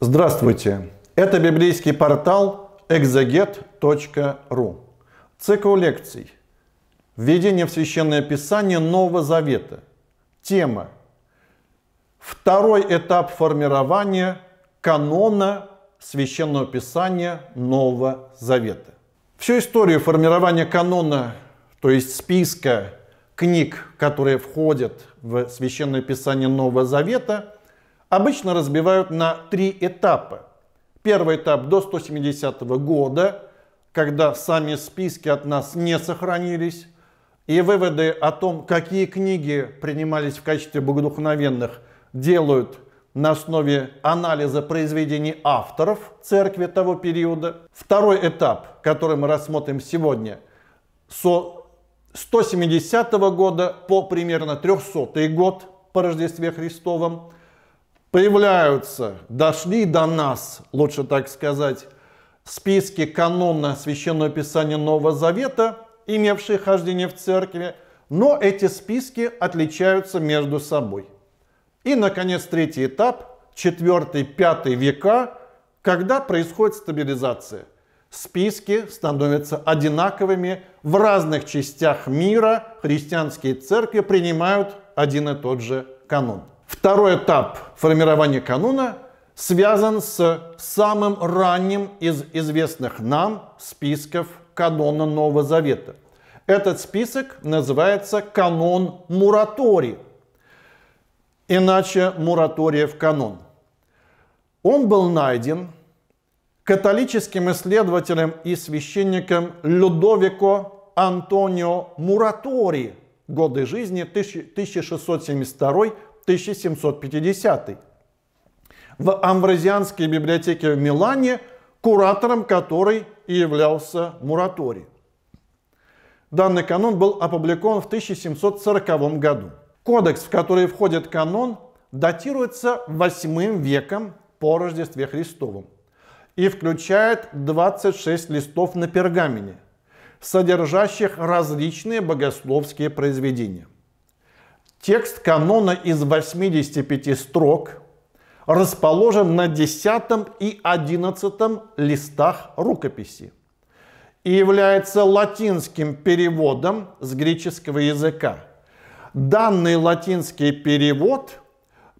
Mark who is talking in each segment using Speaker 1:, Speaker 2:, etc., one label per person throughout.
Speaker 1: Здравствуйте! Это библейский портал exeget.ru. Цикл лекций. Введение в Священное Писание Нового Завета. Тема. Второй этап формирования канона Священного Писания Нового Завета. Всю историю формирования канона, то есть списка книг, которые входят в Священное Писание Нового Завета – обычно разбивают на три этапа. Первый этап до 170 года, когда сами списки от нас не сохранились, и выводы о том, какие книги принимались в качестве богодухновенных, делают на основе анализа произведений авторов церкви того периода. Второй этап, который мы рассмотрим сегодня, со 170 года по примерно 300 год по Рождестве Христовом – появляются, дошли до нас, лучше так сказать, списки канона Священного Писания Нового Завета, имевшие хождение в церкви, но эти списки отличаются между собой. И, наконец, третий этап, четвертый, пятый века, когда происходит стабилизация. Списки становятся одинаковыми, в разных частях мира христианские церкви принимают один и тот же канон. Второй этап формирования кануна связан с самым ранним из известных нам списков канона Нового Завета. Этот список называется канон Муратори, иначе Мураториев канон. Он был найден католическим исследователем и священником Людовико Антонио Муратори, годы жизни 1672 1750. В Амвразианской библиотеке в Милане, куратором которой и являлся Муратори. Данный канон был опубликован в 1740 году. Кодекс, в который входит канон, датируется 8 веком по Рождестве Христову и включает 26 листов на пергамене, содержащих различные богословские произведения. Текст канона из 85 строк расположен на 10 и 11 листах рукописи и является латинским переводом с греческого языка. Данный латинский перевод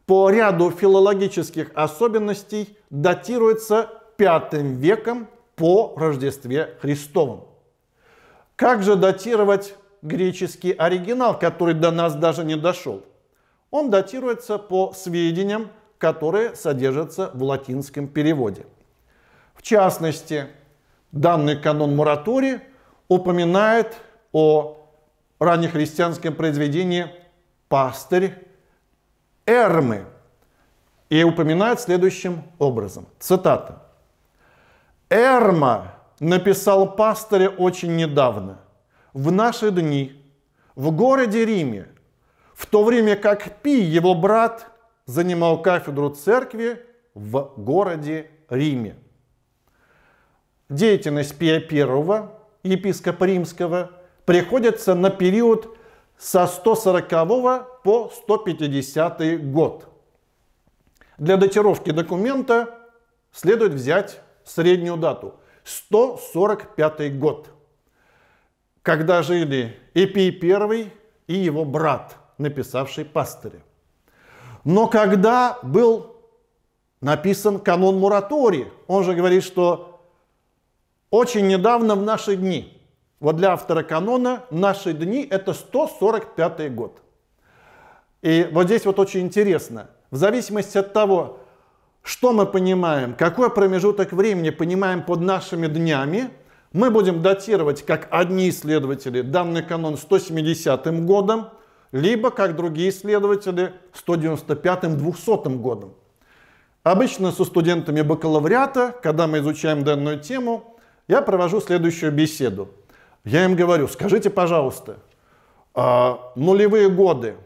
Speaker 1: по ряду филологических особенностей датируется V веком по Рождестве Христовым. Как же датировать греческий оригинал, который до нас даже не дошел. Он датируется по сведениям, которые содержатся в латинском переводе. В частности, данный канон Муратори упоминает о раннехристианском произведении «Пастырь Эрмы» и упоминает следующим образом, цитата. «Эрма написал пастыря очень недавно, в наши дни в городе Риме, в то время как Пи, его брат, занимал кафедру церкви в городе Риме. Деятельность Пия I, епископа римского, приходится на период со 140 по 150 год. Для датировки документа следует взять среднюю дату – 145 год когда жили Эпий I и его брат, написавший пастыря. Но когда был написан канон Муратори, он же говорит, что очень недавно в наши дни, вот для автора канона наши дни это 145 год. И вот здесь вот очень интересно, в зависимости от того, что мы понимаем, какой промежуток времени понимаем под нашими днями, мы будем датировать как одни исследователи данный канон 170 м годом, либо как другие исследователи 195-200 годом. Обычно со студентами бакалавриата, когда мы изучаем данную тему, я провожу следующую беседу. Я им говорю, скажите, пожалуйста, а, нулевые годы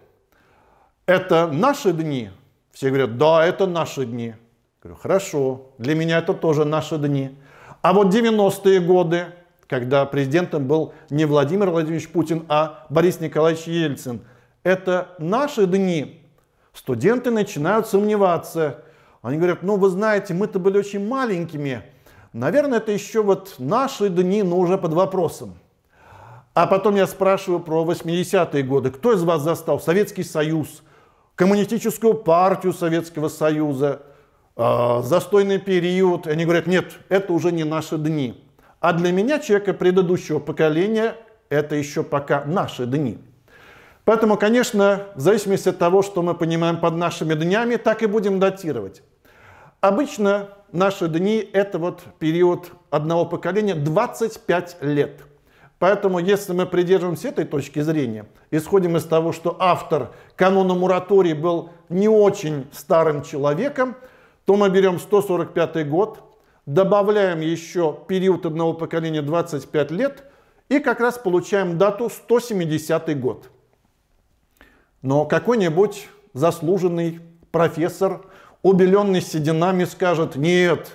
Speaker 1: – это наши дни? Все говорят, да, это наши дни. Я говорю, хорошо, для меня это тоже наши дни. А вот 90-е годы, когда президентом был не Владимир Владимирович Путин, а Борис Николаевич Ельцин, это наши дни. Студенты начинают сомневаться. Они говорят, ну вы знаете, мы-то были очень маленькими. Наверное, это еще вот наши дни, но уже под вопросом. А потом я спрашиваю про 80-е годы. Кто из вас застал Советский Союз, Коммунистическую партию Советского Союза, а, застойный период. Они говорят, нет, это уже не наши дни. А для меня, человека предыдущего поколения, это еще пока наши дни. Поэтому, конечно, в зависимости от того, что мы понимаем под нашими днями, так и будем датировать. Обычно наши дни – это вот период одного поколения 25 лет. Поэтому, если мы придерживаемся этой точки зрения, исходим из того, что автор канона моратории был не очень старым человеком, то мы берем 145 год, добавляем еще период одного поколения 25 лет и как раз получаем дату 170 год. Но какой-нибудь заслуженный профессор, убеленный сединами, скажет, нет,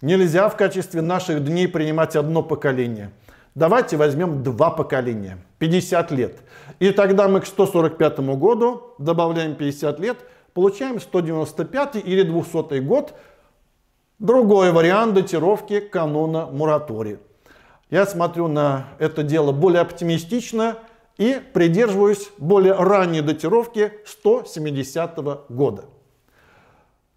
Speaker 1: нельзя в качестве наших дней принимать одно поколение. Давайте возьмем два поколения, 50 лет. И тогда мы к 145 году добавляем 50 лет – получаем 195 или 200 год. Другой вариант датировки канона моратории. Я смотрю на это дело более оптимистично и придерживаюсь более ранней датировки 170 года.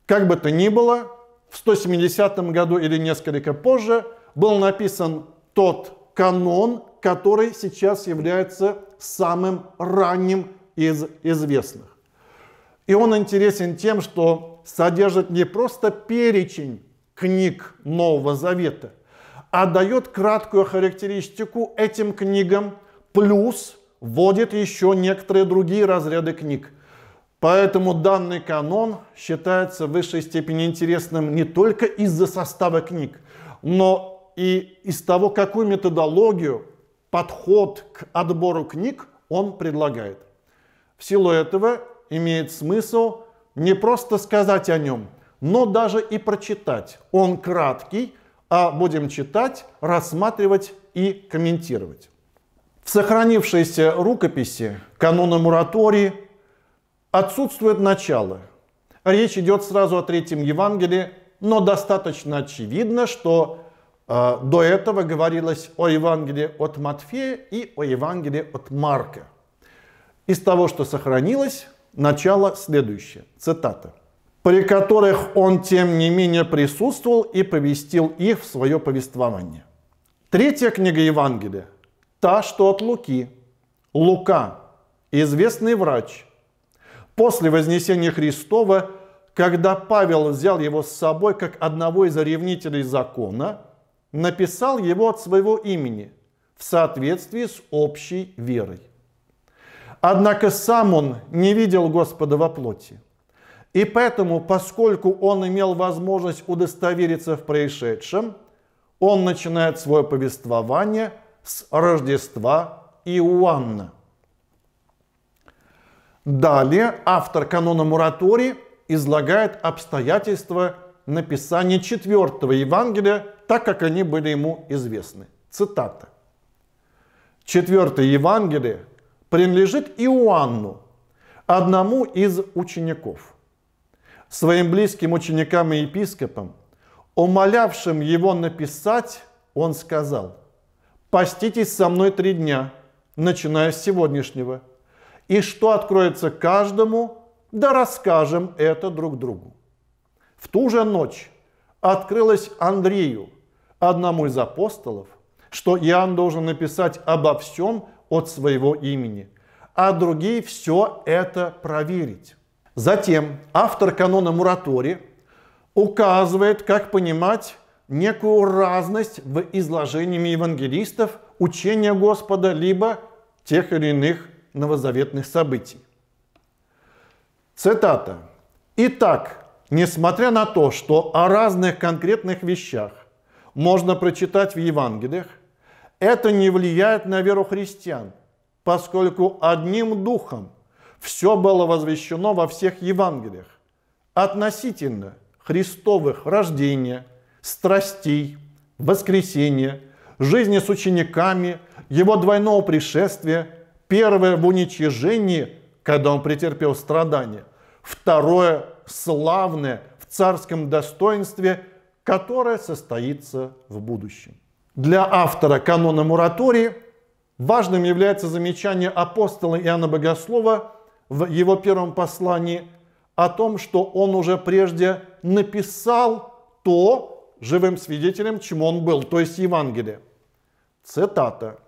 Speaker 1: Как бы то ни было, в 170 году или несколько позже был написан тот канон, который сейчас является самым ранним из известных. И он интересен тем, что содержит не просто перечень книг Нового Завета, а дает краткую характеристику этим книгам, плюс вводит еще некоторые другие разряды книг. Поэтому данный канон считается в высшей степени интересным не только из-за состава книг, но и из того, какую методологию, подход к отбору книг он предлагает. В силу этого имеет смысл не просто сказать о нем, но даже и прочитать. Он краткий, а будем читать, рассматривать и комментировать. В сохранившейся рукописи канона муратории отсутствует начало. Речь идет сразу о третьем Евангелии, но достаточно очевидно, что э, до этого говорилось о Евангелии от Матфея и о Евангелии от Марка. Из того, что сохранилось, Начало следующее, цитата при которых он, тем не менее, присутствовал и повестил их в свое повествование. Третья книга Евангелия – та, что от Луки. Лука – известный врач. После Вознесения Христова, когда Павел взял его с собой как одного из ревнителей закона, написал его от своего имени в соответствии с общей верой. Однако сам он не видел Господа во плоти. И поэтому, поскольку он имел возможность удостовериться в происшедшем, он начинает свое повествование с Рождества Иоанна. Далее автор канона Муратори излагает обстоятельства написания четвертого Евангелия, так как они были ему известны. Цитата. Четвертое Евангелие принадлежит Иоанну, одному из учеников. Своим близким ученикам и епископам, умолявшим его написать, он сказал, «Поститесь со мной три дня, начиная с сегодняшнего, и что откроется каждому, да расскажем это друг другу». В ту же ночь открылось Андрею, одному из апостолов, что Иоанн должен написать обо всем, от своего имени, а другие все это проверить. Затем автор канона Муратори указывает, как понимать некую разность в изложениями евангелистов учения Господа, либо тех или иных новозаветных событий. Цитата. «Итак, несмотря на то, что о разных конкретных вещах можно прочитать в Евангелиях, это не влияет на веру христиан, поскольку одним духом все было возвещено во всех Евангелиях относительно Христовых рождения, страстей, воскресения, жизни с учениками, его двойного пришествия, первое в уничижении, когда он претерпел страдания, второе славное в царском достоинстве, которое состоится в будущем. Для автора канона Муратории важным является замечание апостола Иоанна Богослова в его первом послании о том, что он уже прежде написал то живым свидетелем, чем он был, то есть Евангелие. Цитата.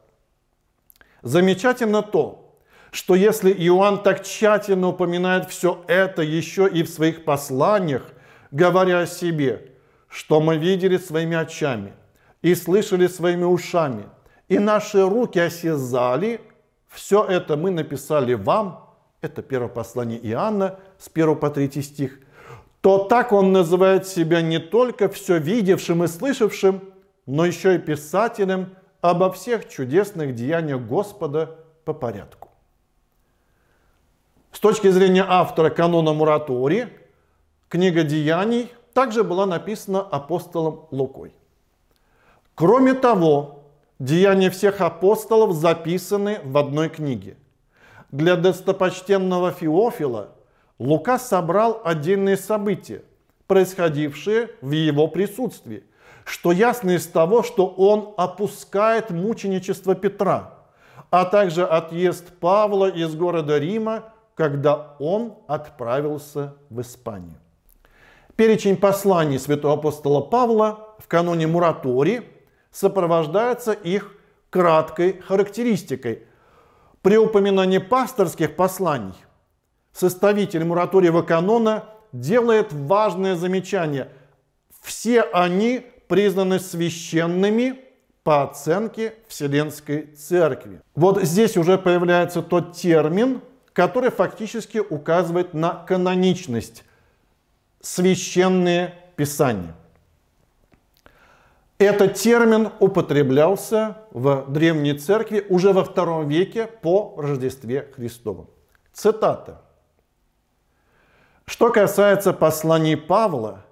Speaker 1: Замечательно то, что если Иоанн так тщательно упоминает все это еще и в своих посланиях, говоря о себе, что мы видели своими очами – и слышали своими ушами, и наши руки осязали, все это мы написали вам, это первое послание Иоанна с 1 по 3 стих, то так он называет себя не только все видевшим и слышавшим, но еще и писателем обо всех чудесных деяниях Господа по порядку. С точки зрения автора канона Муратори, книга «Деяний» также была написана апостолом Лукой. Кроме того, деяния всех апостолов записаны в одной книге. Для достопочтенного Феофила Лука собрал отдельные события, происходившие в его присутствии, что ясно из того, что он опускает мученичество Петра, а также отъезд Павла из города Рима, когда он отправился в Испанию. Перечень посланий святого апостола Павла в каноне Муратори сопровождается их краткой характеристикой. При упоминании пасторских посланий составитель мураториева канона делает важное замечание. Все они признаны священными по оценке Вселенской Церкви. Вот здесь уже появляется тот термин, который фактически указывает на каноничность. Священные Писания. Этот термин употреблялся в Древней Церкви уже во втором веке по Рождестве Христову. Цитата. Что касается посланий Павла,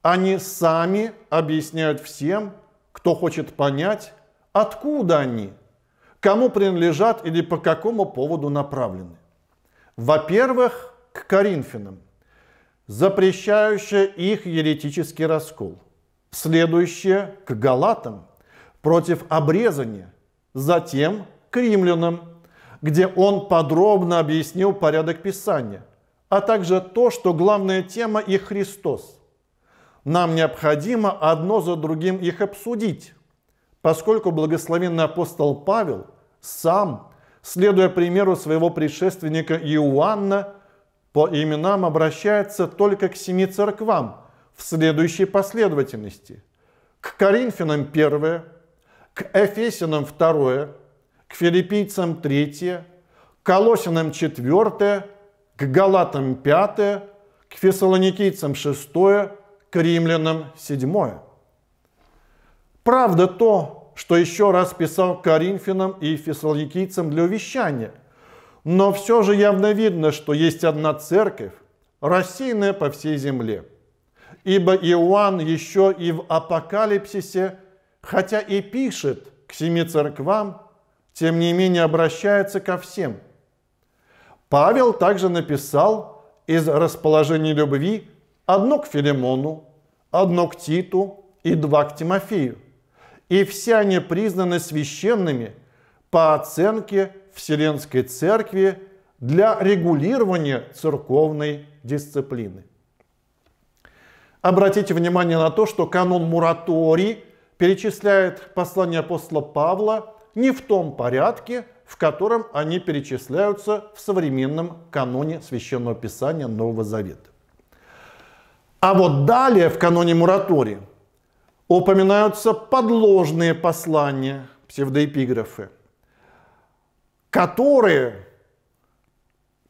Speaker 1: они сами объясняют всем, кто хочет понять, откуда они, кому принадлежат или по какому поводу направлены. Во-первых, к Коринфянам, запрещающие их еретический раскол – следующее к Галатам против обрезания, затем к римлянам, где он подробно объяснил порядок Писания, а также то, что главная тема их Христос. Нам необходимо одно за другим их обсудить, поскольку благословенный апостол Павел сам, следуя примеру своего предшественника Иоанна, по именам обращается только к семи церквам – в следующей последовательности. К Коринфянам первое, к Эфесинам второе, к Филиппийцам третье, к Колосинам четвертое, к Галатам пятое, к Фессалоникийцам шестое, к Римлянам седьмое. Правда то, что еще раз писал Коринфянам и Фессалоникийцам для увещания. Но все же явно видно, что есть одна церковь, рассеянная по всей земле – ибо Иоанн еще и в Апокалипсисе, хотя и пишет к семи церквам, тем не менее обращается ко всем. Павел также написал из расположения любви одно к Филимону, одно к Титу и два к Тимофею. И все они признаны священными по оценке Вселенской Церкви для регулирования церковной дисциплины. Обратите внимание на то, что канон Мураторий перечисляет послания апостола Павла не в том порядке, в котором они перечисляются в современном каноне Священного Писания Нового Завета. А вот далее в каноне Муратории упоминаются подложные послания, псевдоэпиграфы, которые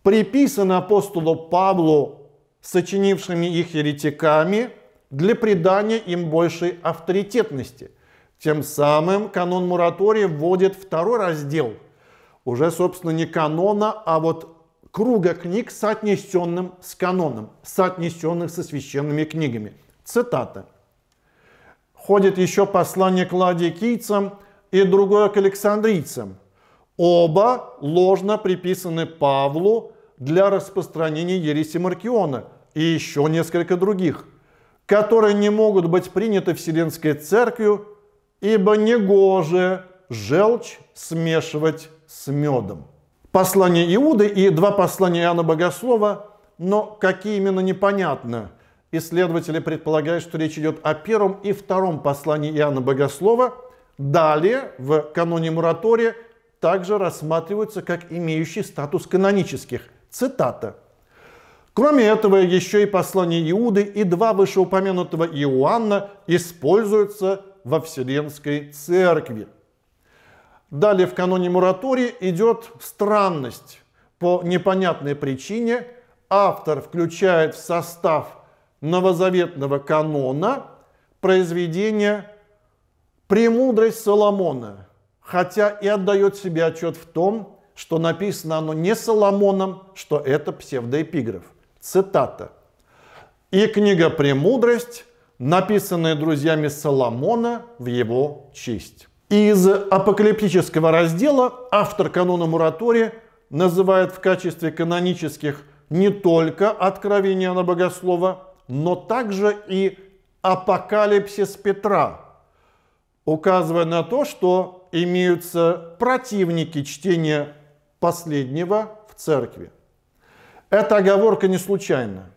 Speaker 1: приписаны апостолу Павлу сочинившими их еретиками, для придания им большей авторитетности. Тем самым канон муратория вводит второй раздел, уже, собственно, не канона, а вот круга книг, соотнесенным с каноном, соотнесенных со священными книгами. Цитата. Ходит еще послание к Ладе ладикийцам и другое к александрийцам. Оба ложно приписаны Павлу для распространения ереси Маркиона и еще несколько других, которые не могут быть приняты Вселенской Церковью, ибо негоже желчь смешивать с медом. Послание Иуды и два послания Иоанна Богослова, но какие именно непонятно. Исследователи предполагают, что речь идет о первом и втором послании Иоанна Богослова. Далее, в каноне Муратория, также рассматриваются как имеющие статус канонических – Цитата. Кроме этого, еще и послание Иуды и два вышеупомянутого Иоанна используются во Вселенской Церкви. Далее в каноне моратории идет странность. По непонятной причине автор включает в состав новозаветного канона произведение «Премудрость Соломона», хотя и отдает себе отчет в том, что написано оно не Соломоном, что это псевдоэпиграф. Цитата. «И книга «Премудрость», написанная друзьями Соломона в его честь». Из апокалиптического раздела автор канона Муратория называет в качестве канонических не только откровение на богослова, но также и апокалипсис Петра, указывая на то, что имеются противники чтения последнего в церкви. Эта оговорка не случайна.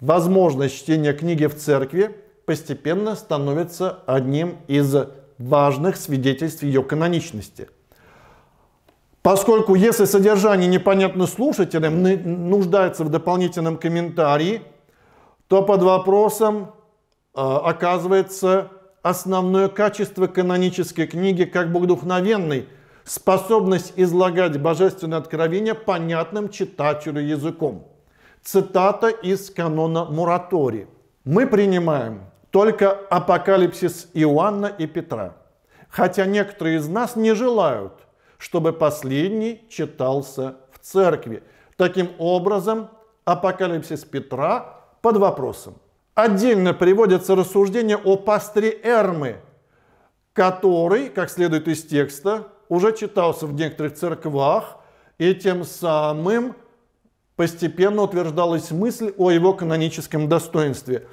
Speaker 1: Возможность чтения книги в церкви постепенно становится одним из важных свидетельств ее каноничности. Поскольку если содержание непонятно слушателям, нуждается в дополнительном комментарии, то под вопросом э, оказывается основное качество канонической книги как богодухновенной – способность излагать божественное откровение понятным читателю языком. Цитата из канона Муратори. «Мы принимаем только апокалипсис Иоанна и Петра, хотя некоторые из нас не желают, чтобы последний читался в церкви. Таким образом, апокалипсис Петра под вопросом. Отдельно приводятся рассуждения о пастыре Эрмы, который, как следует из текста, уже читался в некоторых церквах, и тем самым постепенно утверждалась мысль о его каноническом достоинстве.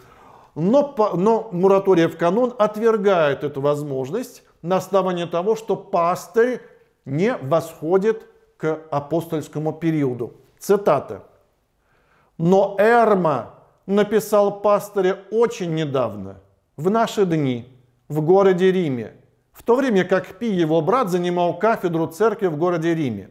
Speaker 1: Но, но в канон отвергает эту возможность на основании того, что пастырь не восходит к апостольскому периоду. Цитата. «Но Эрма написал пастыря очень недавно, в наши дни, в городе Риме, в то время как Пи, его брат, занимал кафедру церкви в городе Риме.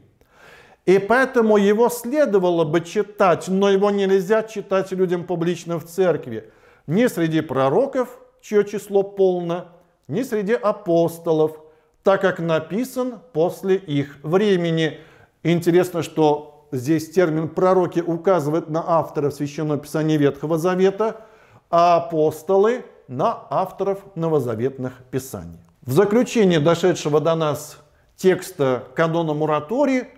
Speaker 1: И поэтому его следовало бы читать, но его нельзя читать людям публично в церкви. Ни среди пророков, чье число полно, ни среди апостолов, так как написан после их времени. Интересно, что здесь термин «пророки» указывает на авторов Священного Писания Ветхого Завета, а апостолы – на авторов новозаветных писаний. В заключение дошедшего до нас текста канона Муратори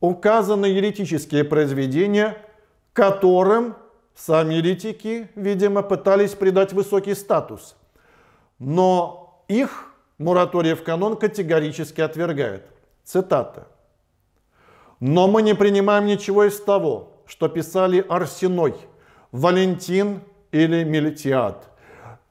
Speaker 1: указаны еретические произведения, которым сами еретики, видимо, пытались придать высокий статус. Но их в канон категорически отвергает. Цитата. «Но мы не принимаем ничего из того, что писали Арсеной, Валентин или Мелитиад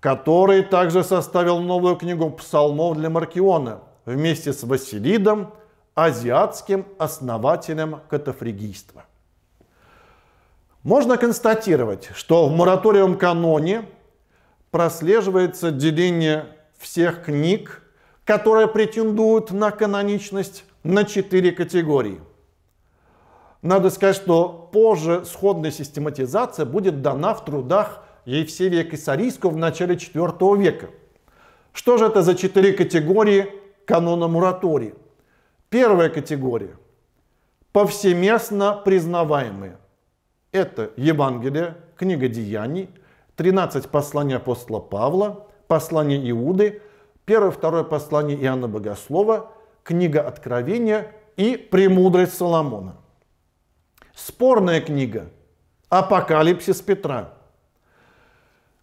Speaker 1: который также составил новую книгу псалмов для Маркиона вместе с Василидом, азиатским основателем катафригийства. Можно констатировать, что в мораториум каноне прослеживается деление всех книг, которые претендуют на каноничность, на четыре категории. Надо сказать, что позже сходная систематизация будет дана в трудах Евсевия Кесарийского в начале IV века. Что же это за четыре категории канона моратории? Первая категория – повсеместно признаваемые. Это Евангелие, книга Деяний, 13 посланий апостола Павла, послание Иуды, первое второе послание Иоанна Богослова, книга Откровения и «Премудрость Соломона». Спорная книга «Апокалипсис Петра»,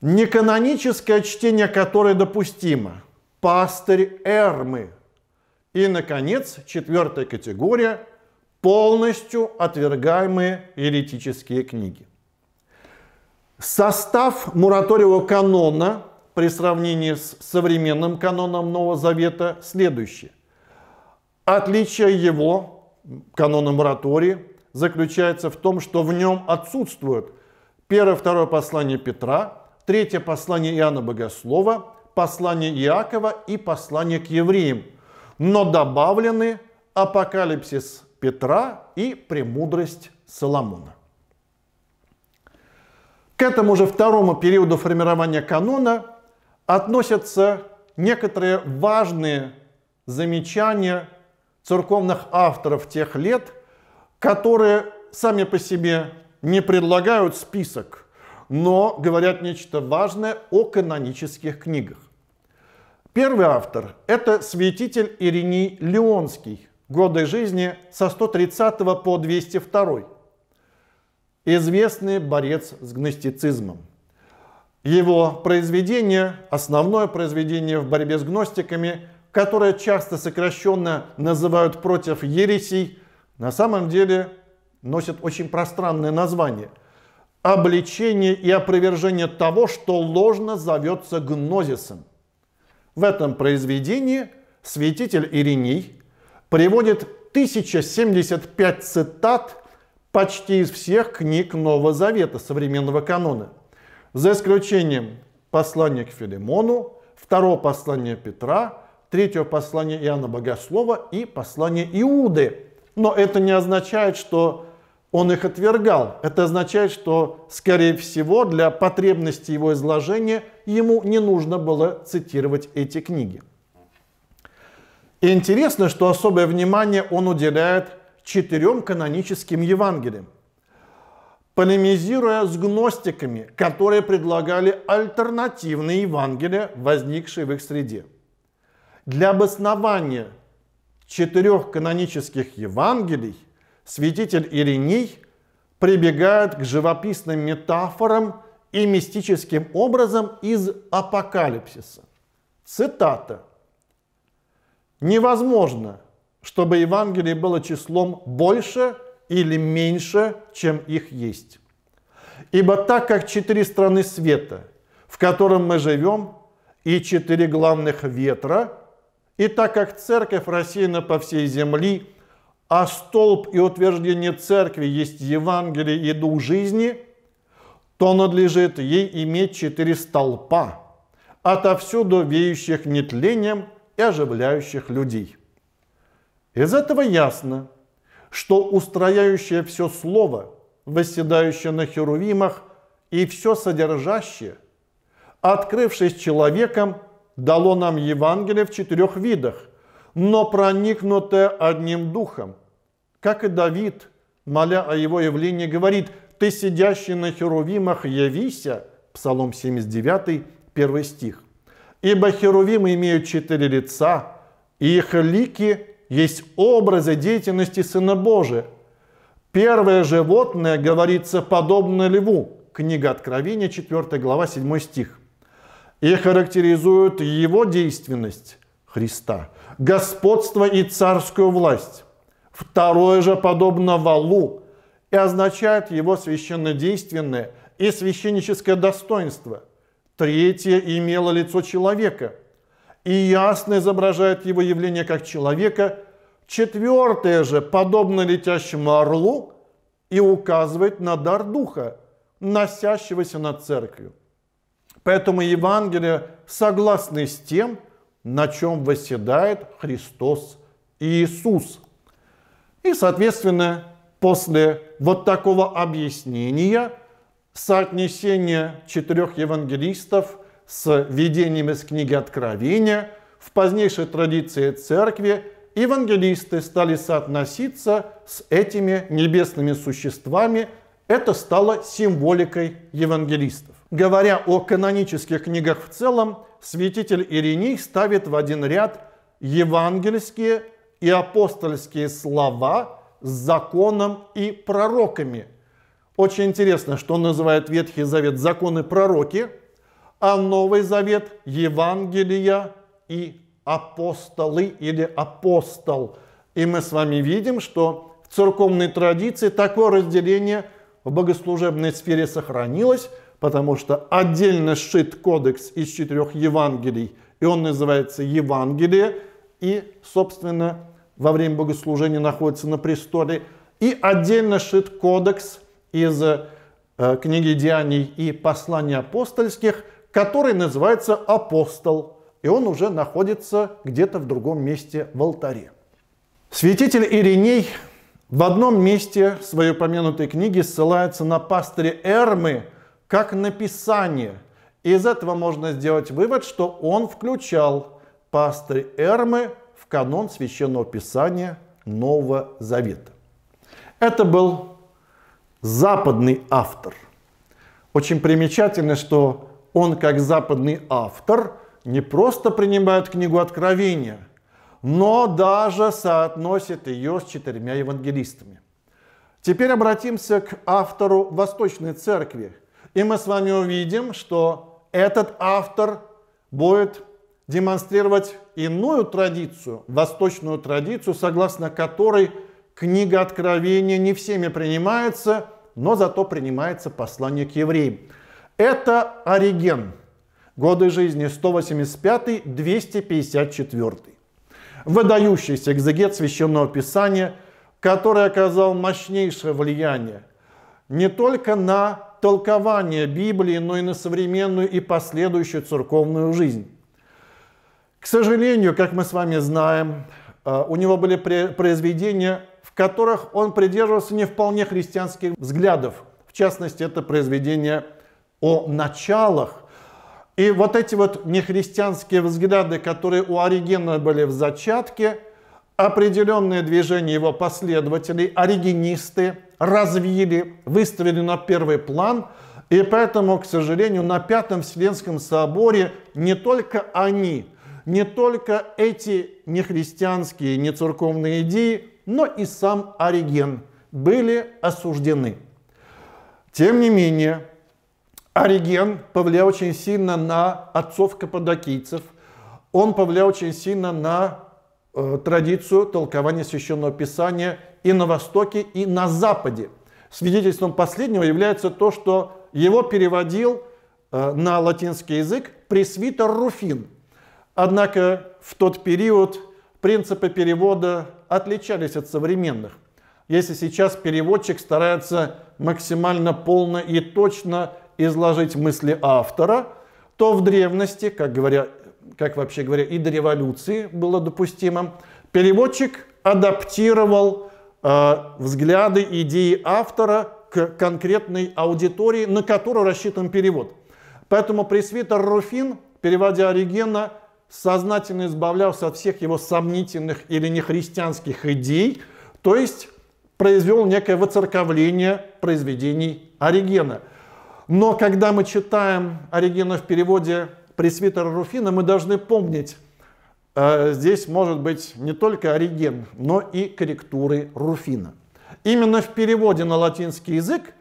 Speaker 1: Неканоническое чтение, которое допустимо. Пастырь Эрмы. И, наконец, четвертая категория – полностью отвергаемые еретические книги. Состав мураториевого канона при сравнении с современным каноном Нового Завета следующий. Отличие его, канона моратории, заключается в том, что в нем отсутствуют первое-второе послание Петра – третье послание Иоанна Богослова, послание Иакова и послание к евреям. Но добавлены апокалипсис Петра и премудрость Соломона. К этому же второму периоду формирования канона относятся некоторые важные замечания церковных авторов тех лет, которые сами по себе не предлагают список но говорят нечто важное о канонических книгах. Первый автор – это святитель Ириней Леонский, годы жизни со 130 по 202, известный борец с гностицизмом. Его произведение, основное произведение в борьбе с гностиками, которое часто сокращенно называют против ересей, на самом деле носит очень пространное название – обличение и опровержение того, что ложно зовется гнозисом. В этом произведении святитель Ириней приводит 1075 цитат почти из всех книг Нового Завета современного канона, за исключением послания к Филимону, второго послания Петра, третьего послания Иоанна Богослова и послания Иуды. Но это не означает, что он их отвергал. Это означает, что, скорее всего, для потребности его изложения ему не нужно было цитировать эти книги. И интересно, что особое внимание он уделяет четырем каноническим Евангелиям, полемизируя с гностиками, которые предлагали альтернативные Евангелия, возникшие в их среде. Для обоснования четырех канонических Евангелий – святитель Ириней прибегает к живописным метафорам и мистическим образом из Апокалипсиса. Цитата. «Невозможно, чтобы Евангелие было числом больше или меньше, чем их есть. Ибо так как четыре страны света, в котором мы живем, и четыре главных ветра, и так как церковь рассеяна по всей земле а столб и утверждение церкви есть Евангелие и дух жизни, то надлежит ей иметь четыре столпа, отовсюду веющих нетлением и оживляющих людей. Из этого ясно, что устрояющее все слово, восседающее на херувимах и все содержащее, открывшись человеком, дало нам Евангелие в четырех видах, но проникнутое одним духом – как и Давид, моля о его явлении, говорит, «Ты, сидящий на херувимах, явися», Псалом 79, 1). стих. «Ибо херувимы имеют четыре лица, и их лики есть образы деятельности Сына Божия. Первое животное, говорится, подобно льву». Книга Откровения, 4 глава, 7 стих. И характеризуют его действенность Христа, господство и царскую власть. Второе же подобно валу и означает его священнодейственное и священническое достоинство. Третье имело лицо человека и ясно изображает его явление как человека. Четвертое же подобно летящему орлу и указывает на дар духа, носящегося над церковью. Поэтому Евангелие согласны с тем, на чем восседает Христос и Иисус – и, соответственно, после вот такого объяснения соотнесения четырех евангелистов с видением из книги Откровения в позднейшей традиции церкви евангелисты стали соотноситься с этими небесными существами. Это стало символикой евангелистов. Говоря о канонических книгах в целом, святитель Ириней ставит в один ряд евангельские и апостольские слова с законом и пророками. Очень интересно, что он называет Ветхий Завет законы пророки, а Новый Завет Евангелия и апостолы или апостол. И мы с вами видим, что в церковной традиции такое разделение в богослужебной сфере сохранилось, потому что отдельно сшит кодекс из четырех Евангелий, и он называется Евангелие, и, собственно, во время богослужения находится на престоле, и отдельно шит кодекс из э, книги Деяний и посланий апостольских, который называется «Апостол», и он уже находится где-то в другом месте в алтаре. Святитель Ириней в одном месте своей упомянутой книги ссылается на пастыря Эрмы как на Писание. И из этого можно сделать вывод, что он включал пастырь Эрмы канон священного писания Нового Завета. Это был западный автор. Очень примечательно, что он как западный автор не просто принимает книгу Откровения, но даже соотносит ее с четырьмя евангелистами. Теперь обратимся к автору Восточной Церкви, и мы с вами увидим, что этот автор будет демонстрировать иную традицию, восточную традицию, согласно которой книга Откровения не всеми принимается, но зато принимается послание к евреям. Это Ориген, годы жизни 185-254. Выдающийся экзегет Священного Писания, который оказал мощнейшее влияние не только на толкование Библии, но и на современную и последующую церковную жизнь. К сожалению, как мы с вами знаем, э, у него были произведения, в которых он придерживался не вполне христианских взглядов. В частности, это произведение о началах. И вот эти вот нехристианские взгляды, которые у Оригена были в зачатке, определенные движения его последователей, оригинисты, развили, выставили на первый план. И поэтому, к сожалению, на Пятом Вселенском соборе не только они, не только эти нехристианские, нецерковные идеи, но и сам Ориген были осуждены. Тем не менее, Ориген повлиял очень сильно на отцов каппадокийцев, он повлиял очень сильно на э, традицию толкования Священного Писания и на Востоке, и на Западе. Свидетельством последнего является то, что его переводил э, на латинский язык пресвитер Руфин – Однако в тот период принципы перевода отличались от современных. Если сейчас переводчик старается максимально полно и точно изложить мысли автора, то в древности, как, говоря, как вообще говоря, и до революции было допустимо, переводчик адаптировал э, взгляды, идеи автора к конкретной аудитории, на которую рассчитан перевод. Поэтому пресвитер Руфин, переводя Оригена, сознательно избавлялся от всех его сомнительных или нехристианских идей, то есть произвел некое воцерковление произведений Оригена. Но когда мы читаем Оригена в переводе Пресвитера Руфина, мы должны помнить, э, здесь может быть не только Ориген, но и корректуры Руфина. Именно в переводе на латинский язык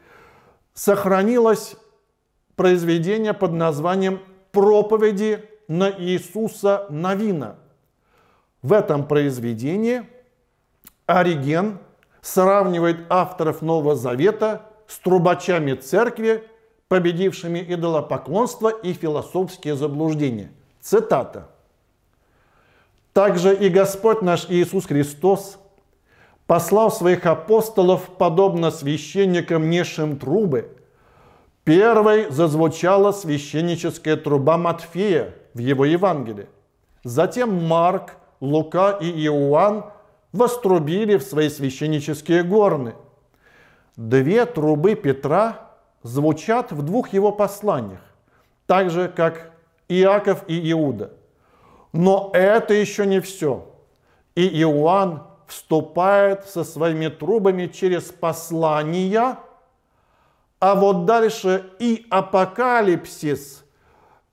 Speaker 1: сохранилось произведение под названием «Проповеди на Иисуса Новина. В этом произведении Ориген сравнивает авторов Нового Завета с трубачами церкви, победившими идолопоклонство и философские заблуждения. Цитата. «Также и Господь наш Иисус Христос, послал своих апостолов, подобно священникам, нешим трубы, первой зазвучала священническая труба Матфея – в его Евангелии. Затем Марк, Лука и Иоанн вострубили в свои священнические горны. Две трубы Петра звучат в двух его посланиях, так же, как Иаков и Иуда. Но это еще не все. И Иоанн вступает со своими трубами через послания, а вот дальше и апокалипсис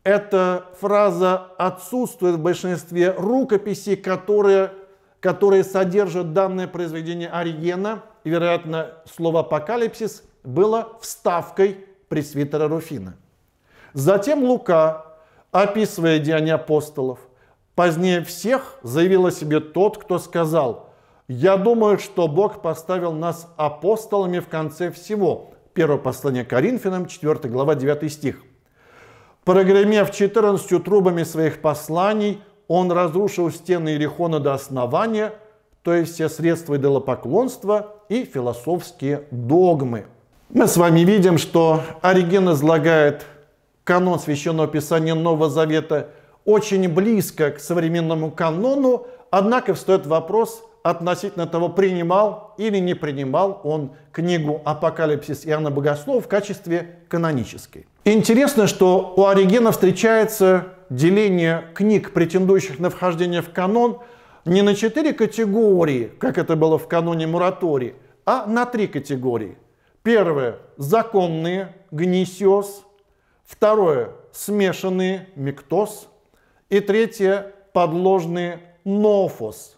Speaker 1: эта фраза отсутствует в большинстве рукописей, которые, которые содержат данное произведение Оригена, и, вероятно, слово «апокалипсис» было вставкой пресвитера Руфина. Затем Лука, описывая деяния апостолов, позднее всех заявил о себе тот, кто сказал «Я думаю, что Бог поставил нас апостолами в конце всего». Первое послание Коринфянам, 4 глава, 9 стих. Прогремев 14 трубами своих посланий, он разрушил стены Иерихона до основания, то есть все средства идолопоклонства и философские догмы. Мы с вами видим, что Ориген излагает канон Священного Писания Нового Завета очень близко к современному канону, однако встает вопрос, относительно того, принимал или не принимал он книгу «Апокалипсис Иоанна Богослова» в качестве канонической. Интересно, что у Оригена встречается деление книг, претендующих на вхождение в канон, не на четыре категории, как это было в каноне Муратори, а на три категории. Первое – законные, гнисиос. Второе – смешанные, миктос. И третье – подложные, нофос –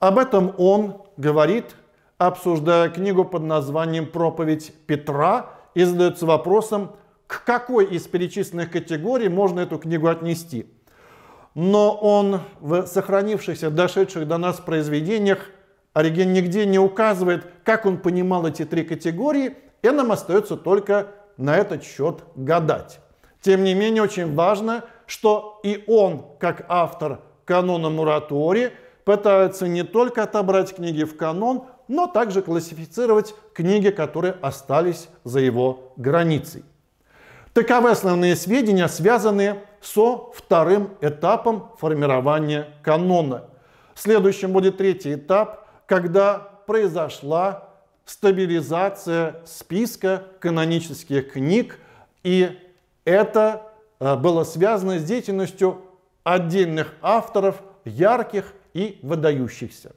Speaker 1: об этом он говорит, обсуждая книгу под названием «Проповедь Петра» и задается вопросом, к какой из перечисленных категорий можно эту книгу отнести. Но он в сохранившихся, дошедших до нас произведениях, Ориген нигде не указывает, как он понимал эти три категории, и нам остается только на этот счет гадать. Тем не менее, очень важно, что и он, как автор канона Муратори, пытаются не только отобрать книги в канон, но также классифицировать книги, которые остались за его границей. Таковы основные сведения, связанные со вторым этапом формирования канона. Следующим будет третий этап, когда произошла стабилизация списка канонических книг, и это э, было связано с деятельностью отдельных авторов, ярких и выдающихся.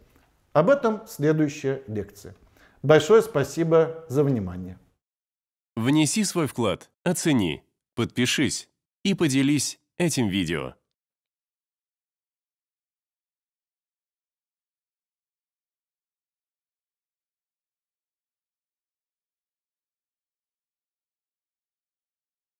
Speaker 1: Об этом следующая лекция. Большое спасибо за внимание. Внеси свой вклад, оцени, подпишись и поделись этим видео.